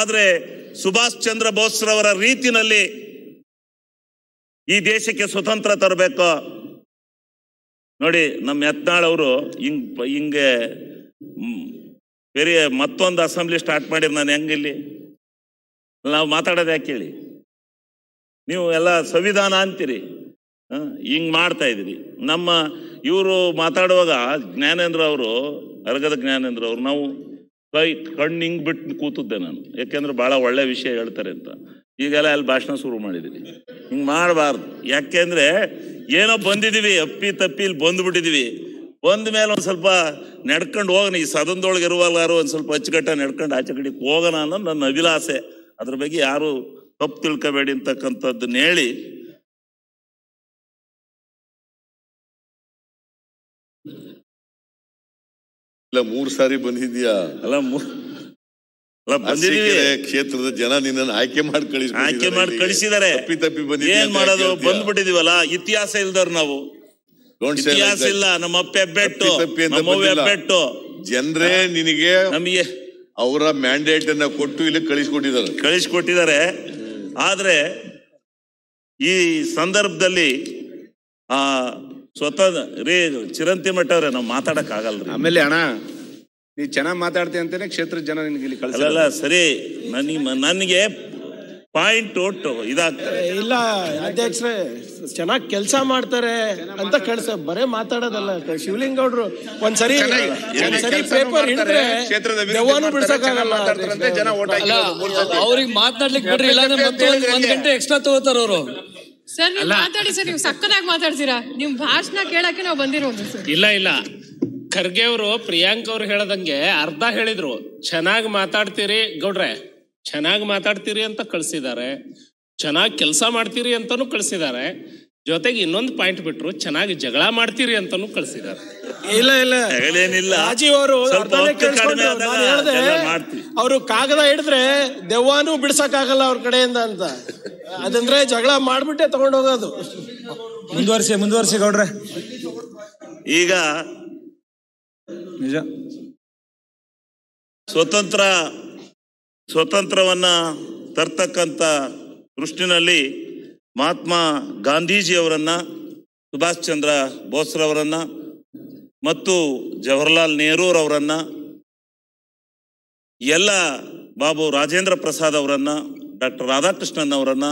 ಆದರೆ ಸುಭಾಷ್ ಚಂದ್ರ ಬೋಸ್ರವರ ರೀತಿನಲ್ಲಿ ಈ ದೇಶಕ್ಕೆ ಸ್ವತಂತ್ರ ತರಬೇಕು ನೋಡಿ ನಮ್ಮ ಯತ್ನಾಳ್ ಅವರು ಹಿಂಗ್ ಹಿಂಗೆ ಬೇರೆ ಮತ್ತೊಂದು ಅಸೆಂಬ್ಲಿ ಸ್ಟಾರ್ಟ್ ಮಾಡಿದ್ರು ನಾನು ಹೆಂಗಿಲ್ಲಿ ನಾವು ಮಾತಾಡೋದು ಯಾಕೆ ಹೇಳಿ ನೀವು ಎಲ್ಲ ಸಂವಿಧಾನ ಅಂತೀರಿ ಹಿಂಗೆ ಮಾಡ್ತಾ ಇದ್ದೀರಿ ನಮ್ಮ ಇವರು ಮಾತಾಡುವಾಗ ಜ್ಞಾನೇಂದ್ರ ಅವರು ಅರ್ಗದ ಜ್ಞಾನೇಂದ್ರ ಅವರು ನಾವು ಕೈ ಕಣ್ಣು ಹಿಂಗೆ ಬಿಟ್ಟು ಕೂತಿದ್ದೆ ನಾನು ಯಾಕೆಂದ್ರೆ ಭಾಳ ಒಳ್ಳೆ ವಿಷಯ ಹೇಳ್ತಾರೆ ಅಂತ ಈಗೆಲ್ಲ ಅಲ್ಲಿ ಭಾಷಣ ಶುರು ಮಾಡಿದ್ದೀನಿ ಹಿಂಗೆ ಮಾಡಬಾರ್ದು ಯಾಕೆಂದ್ರೆ ಏನೋ ಬಂದಿದ್ದೀವಿ ಅಪ್ಪಿ ತಪ್ಪಿ ಇಲ್ಲಿ ಬಂದುಬಿಟ್ಟಿದ್ದೀವಿ ಬಂದ ಮೇಲೆ ಒಂದು ಸ್ವಲ್ಪ ನಡ್ಕೊಂಡು ಹೋಗೋಣ ಈ ಸದನದೊಳಗೆ ಇರುವಲ್ಲಾರು ಒಂದು ಸ್ವಲ್ಪ ಅಚ್ಚುಕಟ್ಟ ನಡ್ಕೊಂಡು ಆಚೆ ಕಡೆಗೆ ಹೋಗೋಣ ಅನ್ನೋದು ನನ್ನ ಅಭಿಲಾಸೆ ಅದ್ರ ಬಗ್ಗೆ ಯಾರು ತಪ್ಪು ತಿಳ್ಕೋಬೇಡಿ ಅಂತಕ್ಕಂಥದ್ದನ್ನ ಹೇಳಿ ಇಲ್ಲ ಮೂರ್ ಸಾರಿ ಬಂದಿದ್ಯಾ ಅಲ್ಲ ಕ್ಷೇತ್ರದ ಜನ ನಿನ್ನನ್ನು ಆಯ್ಕೆ ಮಾಡಿ ಕಳಿಸ್ ಆಯ್ಕೆ ಮಾಡಿ ಕಳಿಸಿದಾರೆ ತಪ್ಪಿ ತಪ್ಪಿ ಬಂದಿ ಏನ್ ಮಾಡೋದು ಬಂದ್ಬಿಟ್ಟಿದೀವಲ್ಲ ಇತಿಹಾಸ ಇಲ್ದವ್ರು ನಾವು ಇತಿಹಾಸ ಇಲ್ಲ ನಮ್ಮ ಅಪ್ಪೆ ಬೆಟ್ಟು ಬೆಟ್ಟು ಜನರೇ ನಿನಗೆ ನಮಗೆ ಅವರ ಮ್ಯಾಂಡೇಟ್ ಅನ್ನ ಕೊಟ್ಟು ಇಲ್ಲಿ ಕಳಿಸ್ಕೊಟ್ಟಿದ್ದಾರೆ ಕಳಿಸ್ಕೊಟ್ಟಿದ್ದಾರೆ ಆದ್ರೆ ಈ ಸಂದರ್ಭದಲ್ಲಿ ಆ ಸ್ವತಃ ರೇ ಚಿರಂತಿ ಮಠ ಅವ್ರೆ ನಾವು ಮಾತಾಡಕ್ ಆಗಲ್ಲ ಆಮೇಲೆ ಅಣ್ಣ ನೀ ಚೆನ್ನಾಗಿ ಮಾತಾಡ್ತೀಯ ಅಂತಾನೆ ಕ್ಷೇತ್ರದ ಜನ ನಿನ್ಗೆ ಇಲ್ಲಿ ಕಳಿಸಲ್ಲ ಸರಿ ನನಗೆ ನನಗೆ ಪಾಯಿಂಟ್ ಒಟ್ಟು ಇದಾಗ್ತದೆ ಇಲ್ಲ ಅಧ್ಯಕ್ಷರೇ ಚೆನ್ನಾಗಿ ಕೆಲಸ ಮಾಡ್ತಾರೆ ಅಂತ ಕಳ್ಸ ಬರೇ ಮಾತಾಡೋದಲ್ಲ ಶಿವಲಿಂಗೌಡ್ರು ಒಂದ್ಸರಿ ಒಂದ್ಸರಿ ಪೇಪರ್ ಹಿಡಿದ್ರೆ ದೆವ್ವನು ಬಿಡ್ಸಕ್ಕಾಗಲ್ಲ ಅವ್ರಿಗೆ ಮಾತಾಡ್ಲಿಕ್ಕೆ ಬಿಡ್ರಿ ಇಲ್ಲಾಂದ್ರೆ ಮತ್ತೆ ಒಂದ್ ಗಂಟೆ ಎಕ್ಸ್ಟ್ರಾ ತಗೋತಾರ ಅವರು ಸರ್ ನೀವು ಮಾತಾಡಿ ಸರ್ ನೀವು ಸಕ್ಕನಾಗಿ ಮಾತಾಡ್ತೀರಾ ನಿಮ್ ಭಾಷಣ ಕೇಳಕ್ಕೆ ನಾವು ಬಂದಿರೋದು ಸರ್ ಇಲ್ಲ ಇಲ್ಲ ಖರ್ಗೆ ಅವರು ಪ್ರಿಯಾಂಕ್ ಅವ್ರು ಹೇಳದಂಗೆ ಅರ್ಧ ಹೇಳಿದ್ರು ಚೆನ್ನಾಗಿ ಮಾತಾಡ್ತೀರಿ ಗೌಡ್ರೆ ಚೆನ್ನಾಗಿ ಮಾತಾಡ್ತೀರಿ ಅಂತ ಕಳ್ಸಿದ್ದಾರೆ ಚೆನ್ನಾಗಿ ಕೆಲಸ ಮಾಡ್ತೀರಿ ಅಂತಾನೂ ಕಳ್ಸಿದ್ದಾರೆ ಜೊತೆಗೆ ಇನ್ನೊಂದು ಪಾಯಿಂಟ್ ಬಿಟ್ರು ಚೆನ್ನಾಗಿ ಜಗಳ ಮಾಡ್ತೀರಿ ಅಂತಾನೂ ಕಳ್ಸಿದ್ದಾರೆ ಇಲ್ಲ ಇಲ್ಲ ಏನಿಲ್ಲ ರಾಜೀವ್ ಅವರು ಅವರು ಕಾಗದ ಹಿಡಿದ್ರೆ ದೆವ್ವಾನು ಆಗಲ್ಲ ಅವ್ರ ಕಡೆಯಿಂದ ಅಂತ ಅದಂದ್ರೆ ಜಗಳ ಮಾಡ್ಬಿಟ್ಟೆ ತಗೊಂಡೋಗೋದು ಮುಂದುವರ್ಸಿ ಮುಂದುವರ್ಸಿ ಗೌಡ್ರೆ ಈಗ ನಿಜ ಸ್ವತಂತ್ರ ಸ್ವತಂತ್ರವನ್ನ ತರ್ತಕ್ಕಂಥ ದೃಷ್ಟಿನಲ್ಲಿ ಮಹಾತ್ಮ ಗಾಂಧೀಜಿಯವರನ್ನ ಸುಭಾಷ್ ಚಂದ್ರ ಬೋಸ್ರವರನ್ನ ಮತ್ತು ಜವಾಹರ್ಲಾಲ್ ನೆಹರೂರವರನ್ನ ಎಲ್ಲ ಬಾಬು ರಾಜೇಂದ್ರ ಪ್ರಸಾದ್ ಅವರನ್ನ ಡಾಕ್ಟರ್ ರಾಧಾಕೃಷ್ಣನ್ ಅವರನ್ನ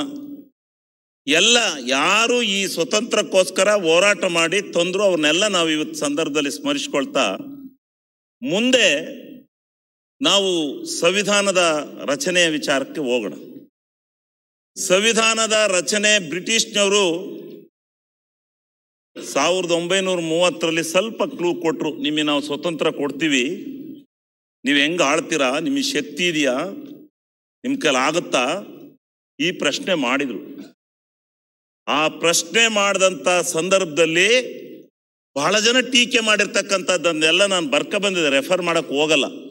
ಎಲ್ಲ ಯಾರು ಈ ಸ್ವತಂತ್ರಕ್ಕೋಸ್ಕರ ಹೋರಾಟ ಮಾಡಿ ತೊಂದರು ಅವ್ರನ್ನೆಲ್ಲ ನಾವು ಇವತ್ತು ಸಂದರ್ಭದಲ್ಲಿ ಸ್ಮರಿಸ್ಕೊಳ್ತಾ ಮುಂದೆ ನಾವು ಸಂವಿಧಾನದ ರಚನೆಯ ವಿಚಾರಕ್ಕೆ ಹೋಗೋಣ ಸಂವಿಧಾನದ ರಚನೆ ಬ್ರಿಟಿಷ್ನವರು ಸಾವಿರದ ಒಂಬೈನೂರ ಮೂವತ್ತರಲ್ಲಿ ಸ್ವಲ್ಪ ಕ್ಲೂ ಕೊಟ್ಟರು ನಿಮಗೆ ನಾವು ಸ್ವತಂತ್ರ ಕೊಡ್ತೀವಿ ನೀವು ಹೆಂಗೆ ಆಳ್ತೀರಾ ನಿಮಗೆ ಶಕ್ತಿ ಇದೆಯಾ ನಿಮ್ಮ ಆಗುತ್ತಾ ಈ ಪ್ರಶ್ನೆ ಮಾಡಿದರು ಆ ಪ್ರಶ್ನೆ ಮಾಡಿದಂಥ ಸಂದರ್ಭದಲ್ಲಿ ಬಹಳ ಜನ ಟೀಕೆ ಮಾಡಿರ್ತಕ್ಕಂಥದ್ದನ್ನೆಲ್ಲ ನಾನು ಬರ್ಕ ಬಂದಿದ್ದೆ ರೆಫರ್ ಮಾಡೋಕ್ಕೆ ಹೋಗಲ್ಲ